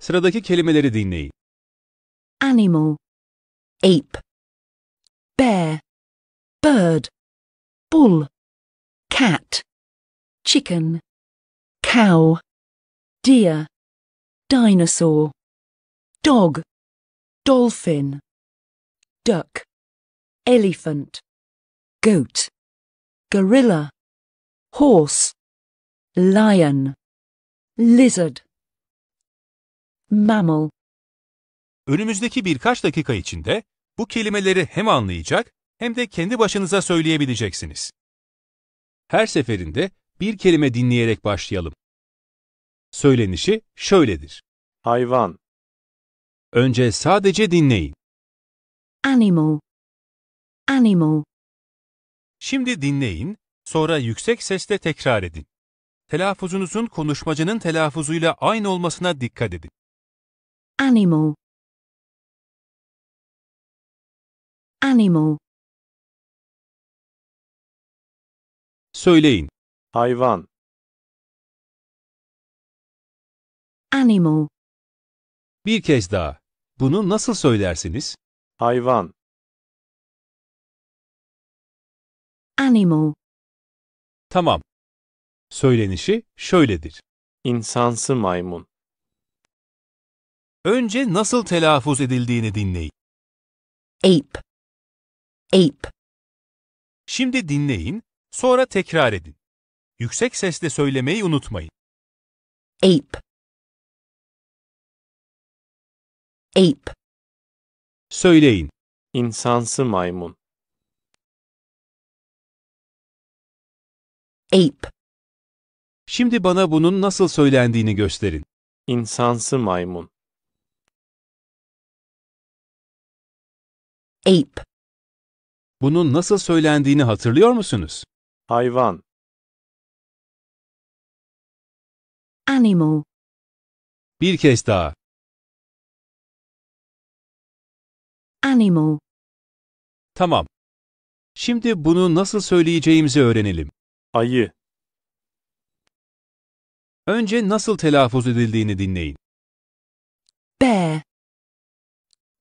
Sıradaki kelimeleri dinleyin. Animal. Ape. Bear. Bird. Bull. Cat. Chicken. Cow. Deer. Dinosaur. Dog. Dolphin. Duck. Elephant. Goat. Gorilla. Horse. Lion. Lizard. mammal. Önümüzdeki birkaç dakika içinde bu kelimeleri hem anlayacak hem de kendi başınıza söyleyebileceksiniz. Her seferinde bir kelime dinleyerek başlayalım. Söylenişi şöyledir. Hayvan. Önce sadece dinleyin. Animal. Animal. Şimdi dinleyin, sonra yüksek sesle tekrar edin. Telaffuzunuzun konuşmacının telaffuzuyla aynı olmasına dikkat edin animal animal Söyleyin. Hayvan. animal Bir kez daha. Bunu nasıl söylersiniz? Hayvan. animal Tamam. Söylenişi şöyledir. İnsansı maymun. Önce nasıl telaffuz edildiğini dinleyin. Ape. Ape. Şimdi dinleyin, sonra tekrar edin. Yüksek sesle söylemeyi unutmayın. Ape. Ape. Söyleyin. İnsansı maymun. Ape. Şimdi bana bunun nasıl söylendiğini gösterin. İnsansı maymun. Ape. Bunun nasıl söylendiğini hatırlıyor musunuz? Hayvan. Animal. Bir kez daha. Animal. Tamam. Şimdi bunu nasıl söyleyeceğimizi öğrenelim. Ayı. Önce nasıl telaffuz edildiğini dinleyin. Bear.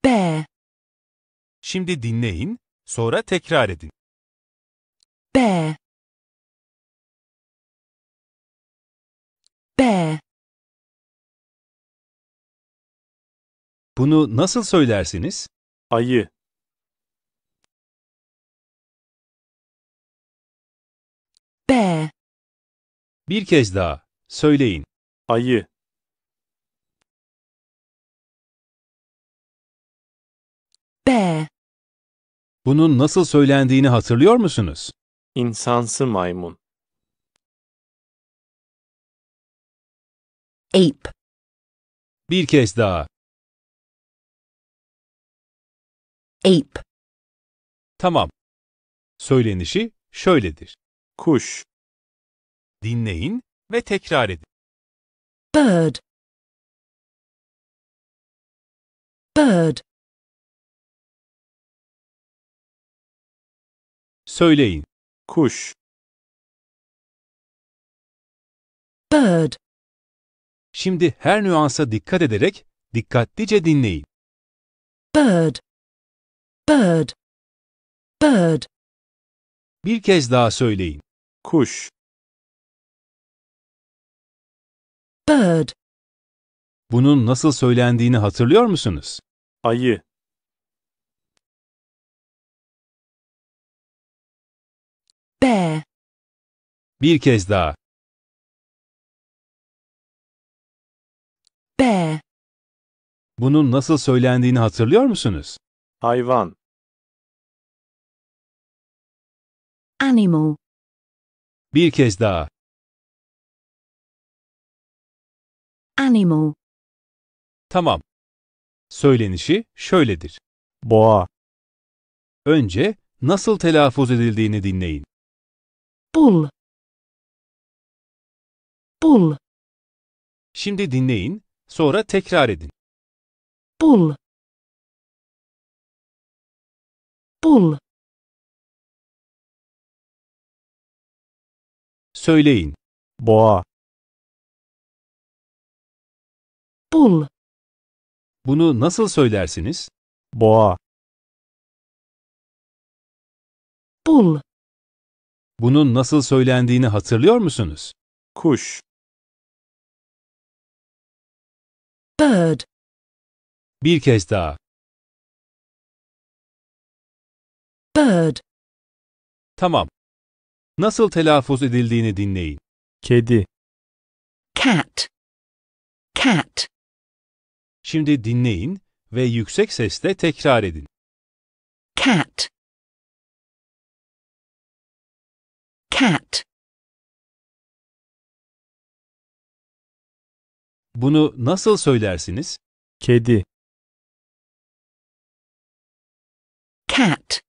Bear. Şimdi dinleyin, sonra tekrar edin. B B Bunu nasıl söylersiniz? Ayı. B Bir kez daha söyleyin. Ayı. Bunun nasıl söylendiğini hatırlıyor musunuz? İnsansı maymun. ape, Bir kez daha. ape, Tamam. Söylenişi şöyledir. Kuş. Dinleyin ve tekrar edin. bird, bird, Söyleyin. Kuş. Bird. Şimdi her nüansa dikkat ederek dikkatlice dinleyin. Bird. Bird. Bird. Bir kez daha söyleyin. Kuş. Bird. Bunun nasıl söylendiğini hatırlıyor musunuz? Ayı. Bir kez daha. B. Bunun nasıl söylendiğini hatırlıyor musunuz? Hayvan. Animal. Bir kez daha. Animal. Tamam. Söylenişi şöyledir. Boğa. Önce nasıl telaffuz edildiğini dinleyin. Bull. Bul. Şimdi dinleyin, sonra tekrar edin. Bul. Bul. Söyleyin. Boğa. Bul. Bunu nasıl söylersiniz? Boğa. Bul. Bunun nasıl söylendiğini hatırlıyor musunuz? Kuş. Bird. Bir kez daha. Bird. Tamam. Nasıl telaffuz edildiğini dinleyin. Kedi. Cat. Cat. Şimdi dinleyin ve yüksek sesle tekrar edin. Cat. Cat. Bunu nasıl söylersiniz? Kedi. Cat.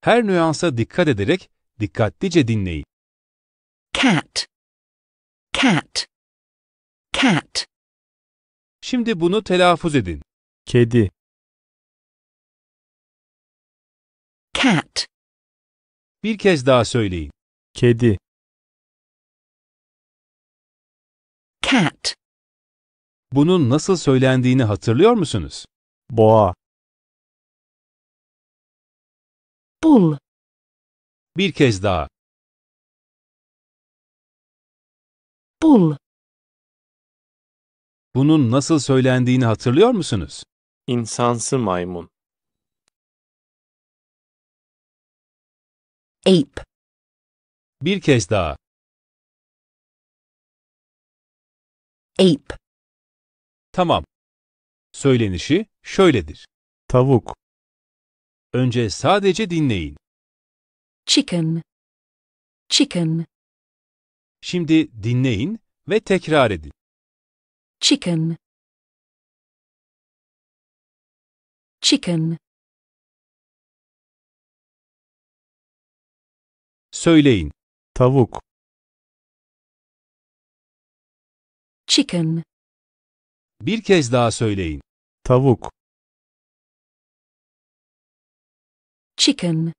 Her nüansa dikkat ederek dikkatlice dinleyin. Cat. Cat. Cat. Şimdi bunu telaffuz edin. Kedi. Cat. Bir kez daha söyleyin. Kedi. Cat. Bunun nasıl söylendiğini hatırlıyor musunuz? Boğa. Bul. Bir kez daha. Bul. Bunun nasıl söylendiğini hatırlıyor musunuz? İnsansı maymun. Ape. Bir kez daha. Ape. Tamam. Söylenişi şöyledir. Tavuk. Önce sadece dinleyin. Chicken. Chicken. Şimdi dinleyin ve tekrar edin. Chicken. Chicken. Söyleyin. Tavuk. Chicken. Bir kez daha söyleyin. Tavuk. Chicken.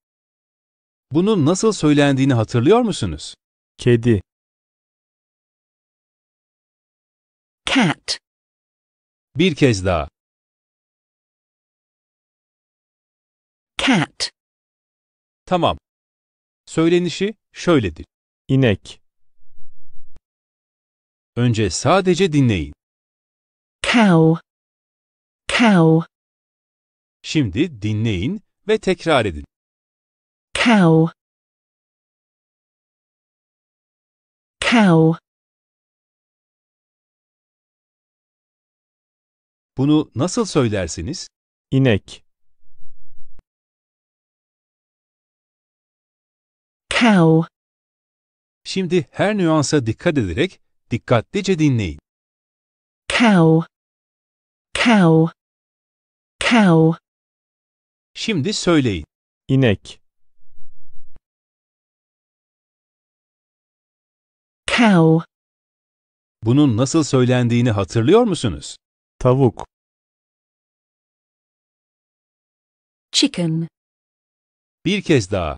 Bunun nasıl söylendiğini hatırlıyor musunuz? Kedi. Cat. Bir kez daha. Cat. Tamam. Söylenişi şöyledir. İnek. Önce sadece dinleyin. Cow. Cow. Şimdi dinleyin ve tekrar edin. Cow. Cow. Bunu nasıl söylersiniz? İnek. Cow. Şimdi her nüansa dikkat ederek dikkatlice dinleyin. Cow. Cow. Cow. Şimdi söyleyin. İnek. Cow. Bunun nasıl söylendiğini hatırlıyor musunuz? Tavuk. Chicken. Bir kez daha.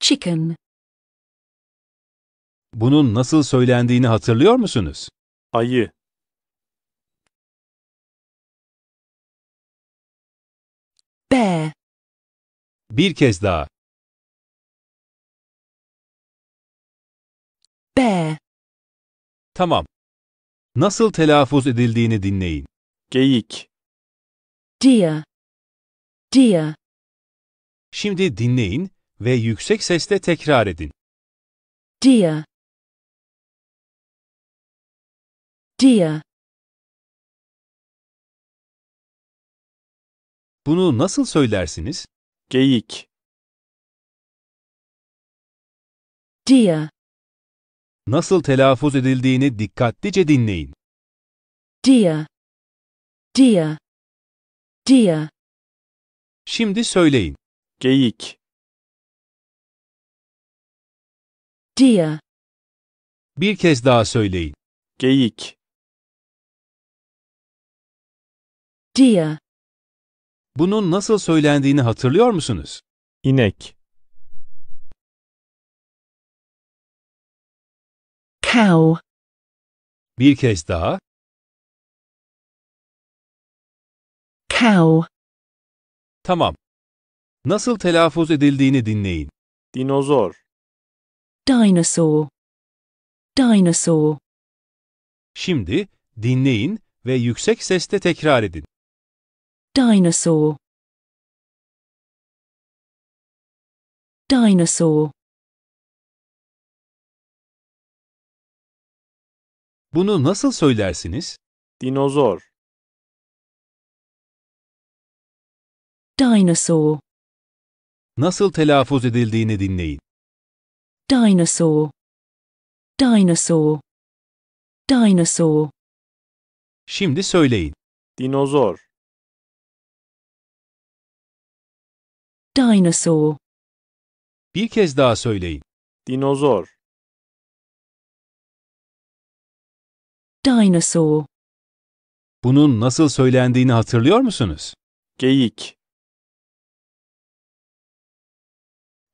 Chicken. Bunun nasıl söylendiğini hatırlıyor musunuz? ayı bear Bir kez daha. bear Tamam. Nasıl telaffuz edildiğini dinleyin. geyik deer deer Şimdi dinleyin ve yüksek sesle tekrar edin. deer Dear. Bunu nasıl söylersiniz? Geyik. Dear. Nasıl telaffuz edildiğini dikkatlice dinleyin. Dear. Dear. Dear. Şimdi söyleyin. Geyik. Dear. Bir kez daha söyleyin. Geyik. Deer. Bunun nasıl söylendiğini hatırlıyor musunuz? İnek. Cow. Bir kez daha. Cow. Tamam. Nasıl telaffuz edildiğini dinleyin. Dinozor. Dinosaur. Dinosaur. Şimdi dinleyin ve yüksek sesle tekrar edin. Dinosaur. Dinosaur. Bunu nasıl söylersiniz? Dinozor. Dinosaur. Nasıl telaffuz edildiğini dinleyin. Dinosaur. Dinosaur. Dinosaur. Şimdi söyleyin. Dinozor. Dinosaur. Bir kez daha söyleyin. Dinozor. Dinosaur. Bunun nasıl söylendiğini hatırlıyor musunuz? Geyik.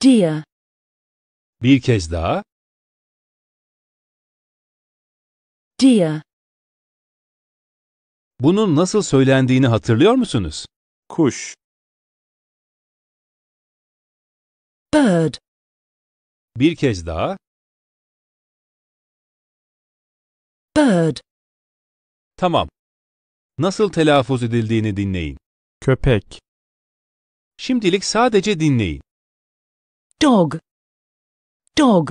Deer. Bir kez daha. Deer. Bunun nasıl söylendiğini hatırlıyor musunuz? Kuş. Bird. Bir kez daha. Bird. Tamam. Nasıl telaffuz edildiğini dinleyin. Köpek. Şimdilik sadece dinleyin. Dog. Dog.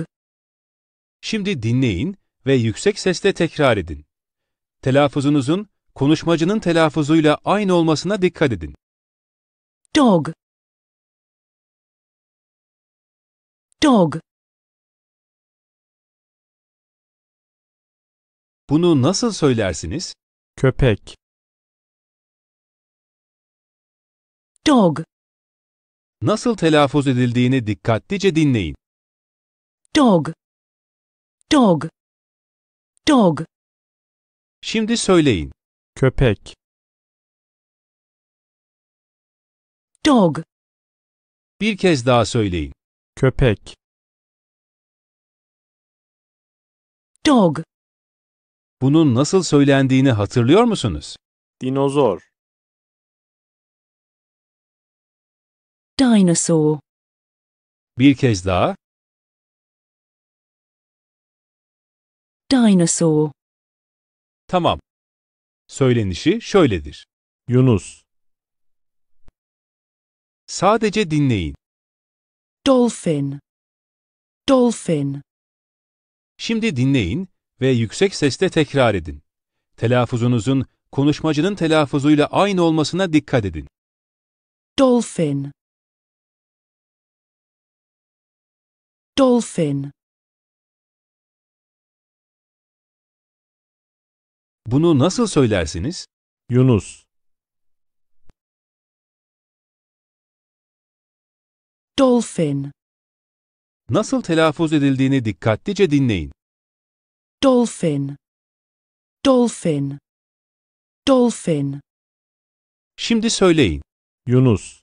Şimdi dinleyin ve yüksek sesle tekrar edin. Telaffuzunuzun konuşmacının telaffuzuyla aynı olmasına dikkat edin. Dog. Dog. Bunu nasıl söylersiniz? Köpek. Dog. Nasıl telaffuz edildiğini dikkatlice dinleyin. Dog. Dog. Dog. Şimdi söyleyin. Köpek. Dog. Bir kez daha söyleyin köpek dog Bunun nasıl söylendiğini hatırlıyor musunuz? dinozor, dinosaur Bir kez daha. dinosaur Tamam. Söylenişi şöyledir. yunus, Sadece dinleyin. Dolphin. Dolphin. Şimdi dinleyin ve yüksek sesle tekrar edin. Telaffuzunuzun konuşmacının telaffuzuyla aynı olmasına dikkat edin. Dolphin. Dolphin. Bunu nasıl söylersiniz? Yunus. Dolphin. Nasıl telaffuz edildiğini dikkatlice dinleyin. Dolphin. Dolphin. Dolphin. Şimdi söyleyin. Yunus.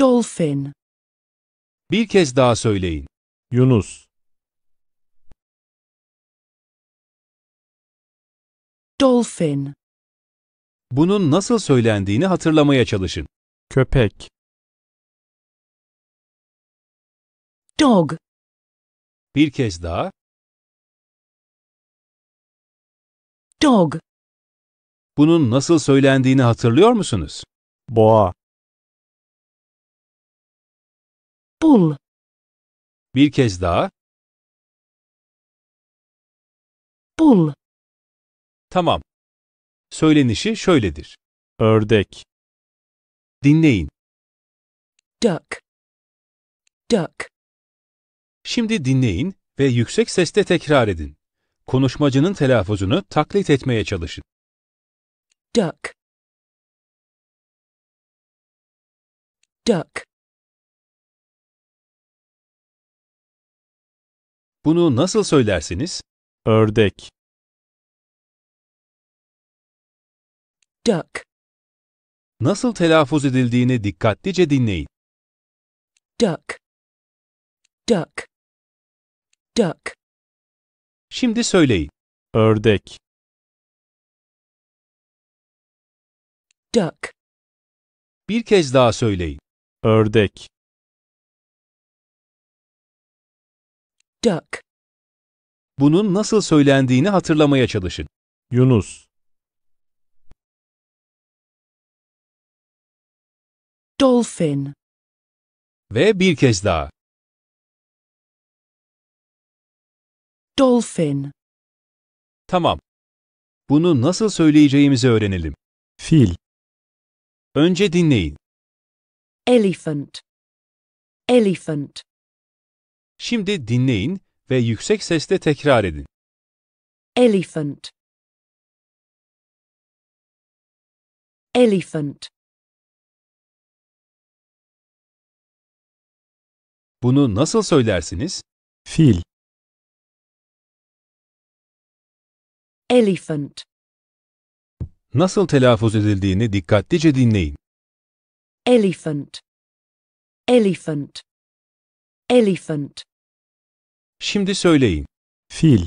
Dolphin. Bir kez daha söyleyin. Yunus. Dolphin. Bunun nasıl söylendiğini hatırlamaya çalışın. Köpek. Dog. Bir kez daha. Dog. Bunun nasıl söylendiğini hatırlıyor musunuz? Boğa. Bull. Bir kez daha. Bull. Tamam. Söylenişi şöyledir. Ördek. Dinleyin. Duck. Duck. Şimdi dinleyin ve yüksek sesle tekrar edin. Konuşmacının telaffuzunu taklit etmeye çalışın. Duck. Duck. Bunu nasıl söylersiniz? Ördek. duck. Nasıl telaffuz edildiğini dikkatlice dinleyin. Duck. Duck. Duck. Şimdi söyleyin. Ördek. Duck. Bir kez daha söyleyin. Ördek. Duck. Bunun nasıl söylendiğini hatırlamaya çalışın. Yunus. Dolphin. Ve bir kez daha. Dolphin. Tamam. Bunu nasıl söyleyeceğimizi öğrenelim. Fil. Önce dinleyin. Elephant. Elephant. Şimdi dinleyin ve yüksek sesle tekrar edin. Elephant. Elephant. Bunu nasıl söylersiniz? Fil. Elephant. Nasıl telaffuz edildiğini dikkatlice dinleyin. Elephant. Elephant. Elephant. Şimdi söyleyin. Fil.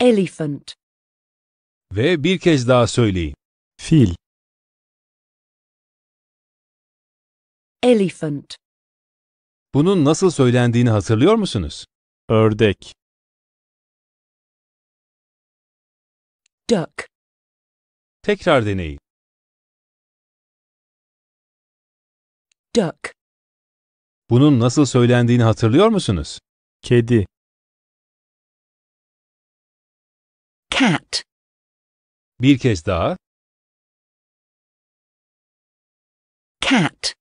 Elephant. Ve bir kez daha söyleyin. Fil. Elephant. Bunun nasıl söylendiğini hatırlıyor musunuz? Ördek. Duck. Tekrar deneyin. Duck. Bunun nasıl söylendiğini hatırlıyor musunuz? Kedi. Cat. Bir kez daha. Cat.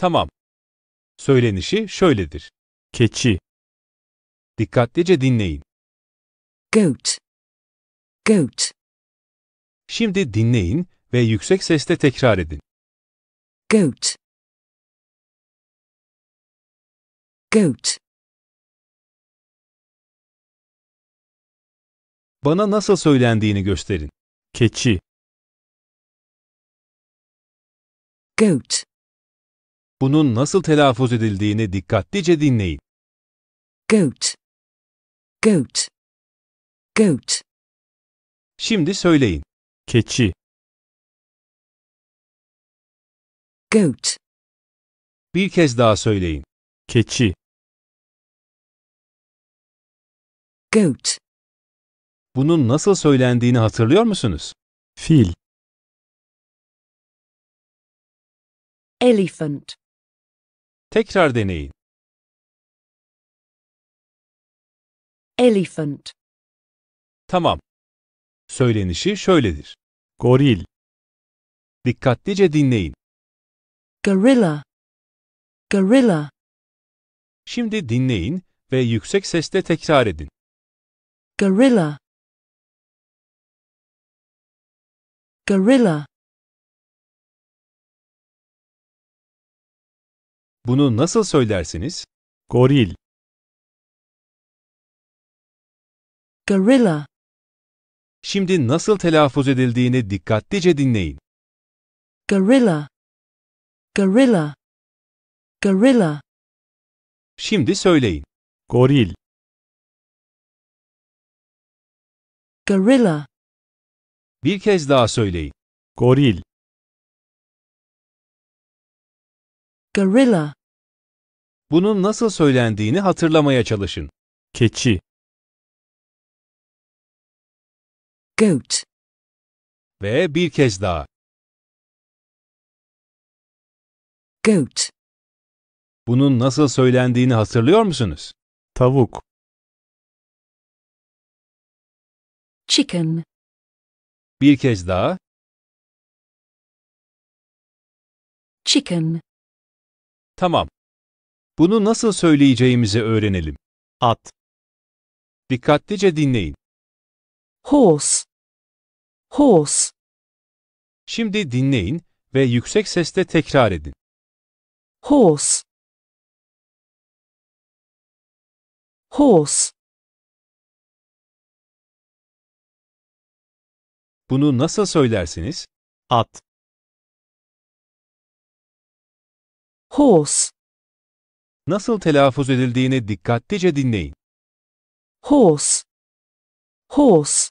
Tamam. Söylenişi şöyledir. Keçi. Dikkatlice dinleyin. Goat. Goat. Şimdi dinleyin ve yüksek sesle tekrar edin. Goat. Goat. Bana nasıl söylendiğini gösterin. Keçi. Goat. Bunun nasıl telaffuz edildiğini dikkatlice dinleyin. Goat. Goat. Goat. Şimdi söyleyin. Keçi. Goat. Bir kez daha söyleyin. Keçi. Goat. Bunun nasıl söylendiğini hatırlıyor musunuz? Fil. Elephant. Tekrar deneyin. Elephant. Tamam. Söylenişi şöyledir. Goril. Dikkatlice dinleyin. Gorilla. Gorilla. Şimdi dinleyin ve yüksek sesle tekrar edin. Gorilla. Gorilla. Bunu nasıl söylersiniz? Goril. Gorilla. Şimdi nasıl telaffuz edildiğini dikkatlice dinleyin. Gorilla. Gorilla. Gorilla. Şimdi söyleyin. Goril. Gorilla. Bir kez daha söyleyin. Goril. Gorilla. Bunun nasıl söylendiğini hatırlamaya çalışın. Keçi, goat, Ve bir kez daha. goat, Bunun nasıl söylendiğini hatırlıyor musunuz? tavuk, chicken, Bir kez daha. chicken, Tamam. Bunu nasıl söyleyeceğimizi öğrenelim. At. Dikkatlice dinleyin. Horse. Horse. Şimdi dinleyin ve yüksek sesle tekrar edin. Horse. Horse. Bunu nasıl söylersiniz? At. Horse nasıl telaffuz edildiğini dikkatlice dinleyin. Horse. Horse.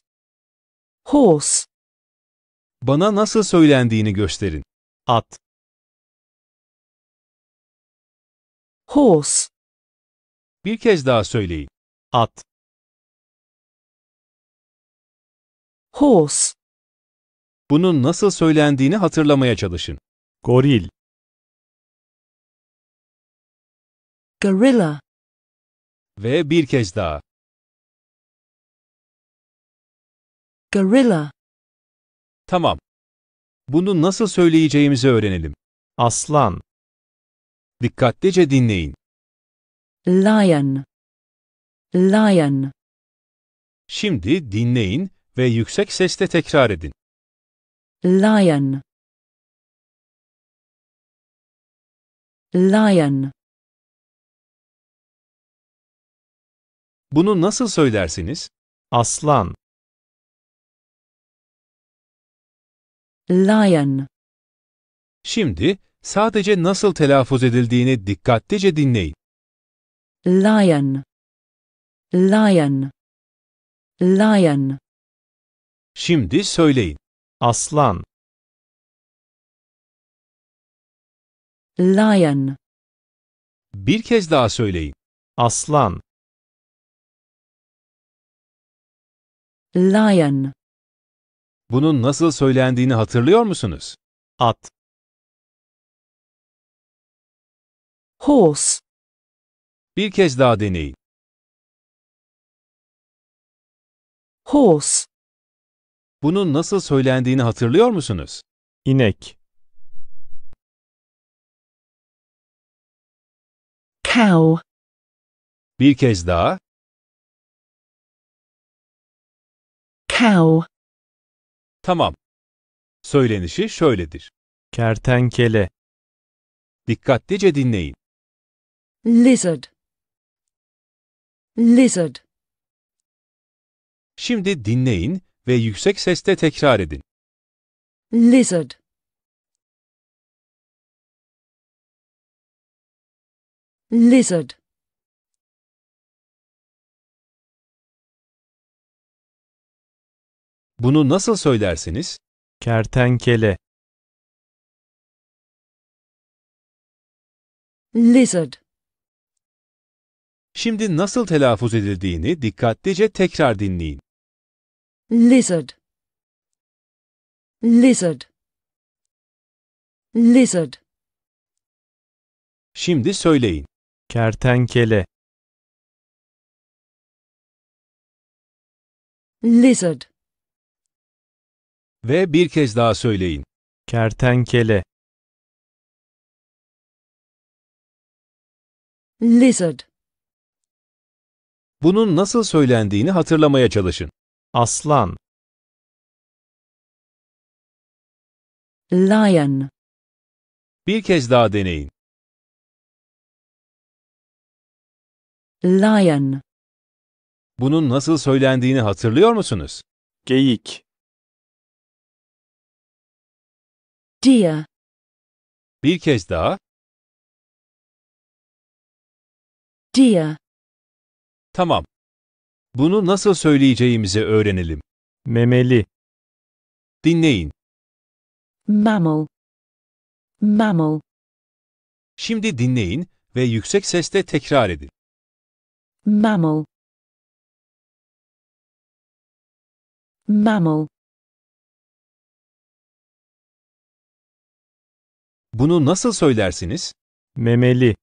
Horse. Bana nasıl söylendiğini gösterin. At. Horse. Bir kez daha söyleyin. At. Horse. Bunun nasıl söylendiğini hatırlamaya çalışın. Goril. Gorilla. Ve bir kez daha. Gorilla. Tamam. Bunu nasıl söyleyeceğimizi öğrenelim. Aslan. Dikkatlice dinleyin. Lion. Lion. Şimdi dinleyin ve yüksek sesle tekrar edin. Lion. Lion. Bunu nasıl söylersiniz? Aslan. Lion. Şimdi sadece nasıl telaffuz edildiğini dikkatlice dinleyin. Lion. Lion. Lion. Şimdi söyleyin. Aslan. Lion. Bir kez daha söyleyin. Aslan. Lion. Bunun nasıl söylendiğini hatırlıyor musunuz? At. Horse. Bir kez daha deneyin. Horse. Bunun nasıl söylendiğini hatırlıyor musunuz? İnek. Cow. Bir kez daha. How? Tamam. Söylenişi şöyledir. Kertenkele. Dikkatlice dinleyin. Lizard. Lizard. Şimdi dinleyin ve yüksek sesle tekrar edin. Lizard. Lizard. Bunu nasıl söylersiniz? Kertenkele. lizard, Şimdi nasıl telaffuz edildiğini dikkatlice tekrar dinleyin. lizard, lizard, lizard, Şimdi söyleyin. Kertenkele. lizard, ve bir kez daha söyleyin. Kertenkele. lizard, Bunun nasıl söylendiğini hatırlamaya çalışın. Aslan. lion, Bir kez daha deneyin. lion, Bunun nasıl söylendiğini hatırlıyor musunuz? Geyik. Dear. Bir kez daha. Dear. Tamam. Bunu nasıl söyleyeceğimizi öğrenelim. Memeli. Dinleyin. Mammal. Mammal. Şimdi dinleyin ve yüksek sesle tekrar edin. Mammal. Mammal. Bunu nasıl söylersiniz? Memeli.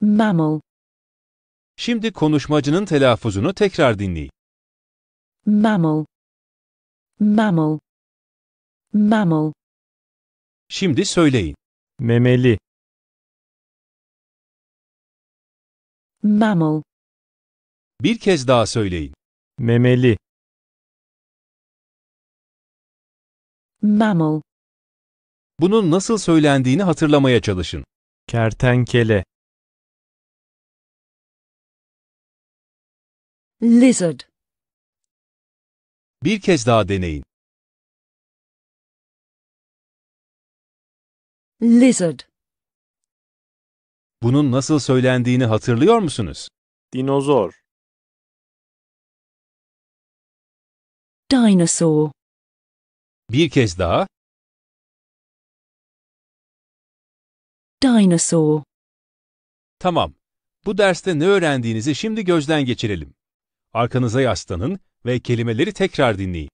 mammal, Şimdi konuşmacının telaffuzunu tekrar dinleyin. mammal, mammal, mammal, Şimdi söyleyin. Memeli. mammal, Bir kez daha söyleyin. Memeli. mammal, Bunun nasıl söylendiğini hatırlamaya çalışın. Kertenkele. lizard, Bir kez daha deneyin. lizard, Bunun nasıl söylendiğini hatırlıyor musunuz? Dinozor. dinosaur, bir kez daha. Dinosaur. Tamam. Bu derste ne öğrendiğinizi şimdi gözden geçirelim. Arkanıza yaslanın ve kelimeleri tekrar dinleyin.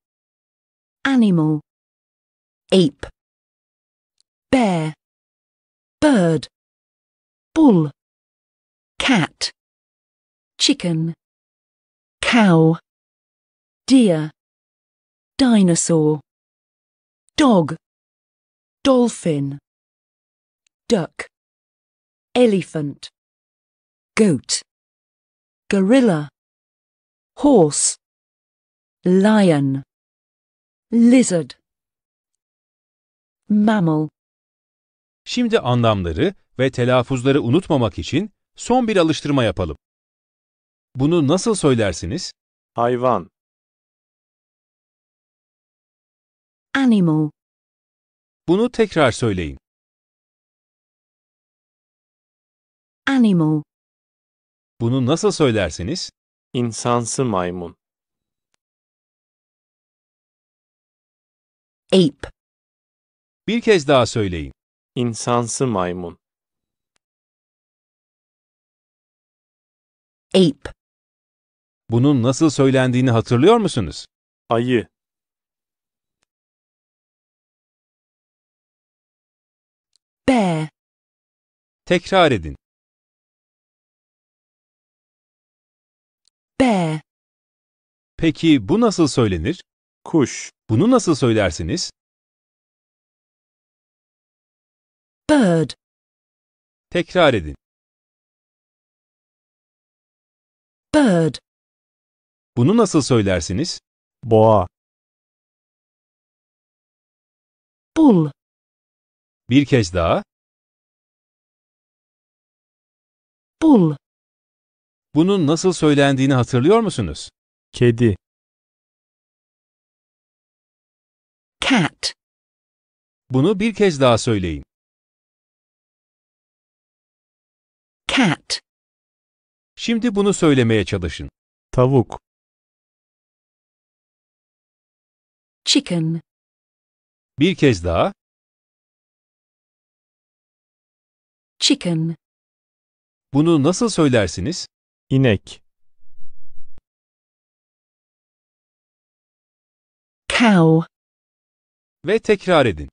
Animal. Ape. Bear. Bird. Bull. Cat. Chicken. Cow. Deer. Dinosaur dog dolphin duck elephant goat gorilla horse lion lizard mammal Şimdi anlamları ve telaffuzları unutmamak için son bir alıştırma yapalım. Bunu nasıl söylersiniz? Hayvan Animal. Bunu tekrar söyleyin. Animal. Bunu nasıl söylersiniz? İnsansı maymun. Ape. Bir kez daha söyleyin. İnsansı maymun. Ape. Bunun nasıl söylendiğini hatırlıyor musunuz? Ayı. Tekrar edin. B. Peki bu nasıl söylenir? Kuş. Bunu nasıl söylersiniz? Bird. Tekrar edin. Bird. Bunu nasıl söylersiniz? Boğa. Bull. Bir kez daha. Bul. Bunun nasıl söylendiğini hatırlıyor musunuz? Kedi. Cat. Bunu bir kez daha söyleyin. Cat. Şimdi bunu söylemeye çalışın. Tavuk. Chicken. Bir kez daha. Chicken. Bunu nasıl söylersiniz? İnek. Cow. Ve tekrar edin.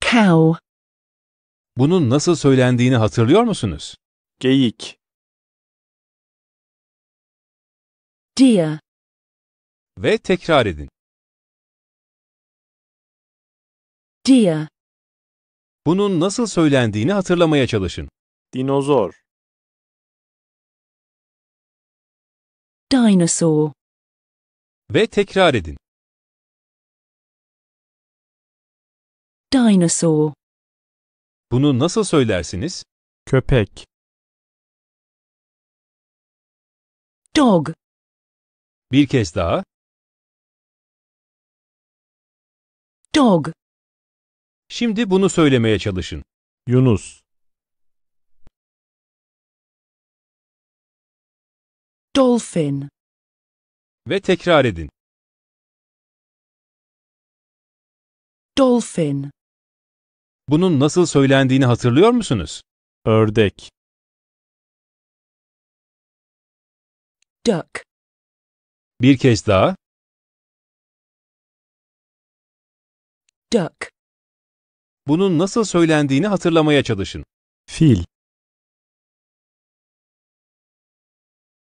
Cow. Bunun nasıl söylendiğini hatırlıyor musunuz? Geyik. Deer. Ve tekrar edin. Deer. Bunun nasıl söylendiğini hatırlamaya çalışın. Dinozor. dinosaur, Ve tekrar edin. dinosaur, Bunu nasıl söylersiniz? Köpek. dog, Bir kez daha. dog, Şimdi bunu söylemeye çalışın. Yunus. Dolphin. Ve tekrar edin. Dolphin. Bunun nasıl söylendiğini hatırlıyor musunuz? Ördek. Duck. Bir kez daha. Duck. Bunun nasıl söylendiğini hatırlamaya çalışın. Fil.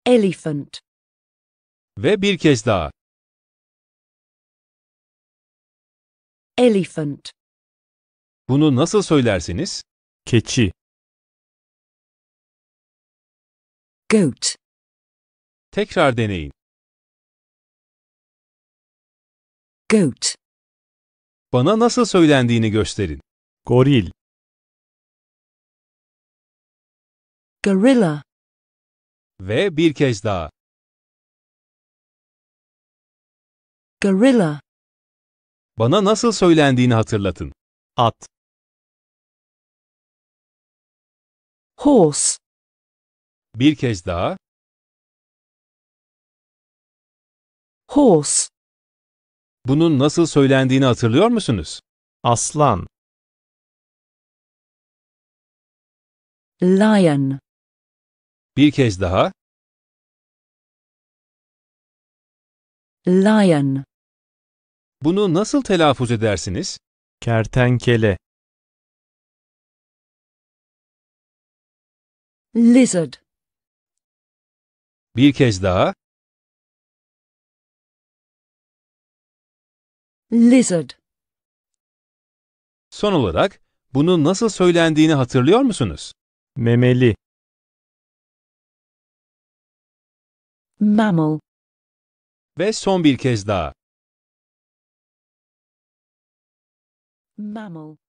Elephant. Ve bir kez daha. Elephant. Bunu nasıl söylersiniz? Keçi. Goat. Tekrar deneyin. Goat. Bana nasıl söylendiğini gösterin goril gorilla ve bir kez daha gorilla bana nasıl söylendiğini hatırlatın at horse bir kez daha horse bunun nasıl söylendiğini hatırlıyor musunuz aslan Lion. Bir kez daha. Lion. Bunu nasıl telaffuz edersiniz? Kertenkele. Lizard. Bir kez daha. Lizard. Son olarak bunu nasıl söylendiğini hatırlıyor musunuz? memeli mammal Ve son bir kez daha. mammal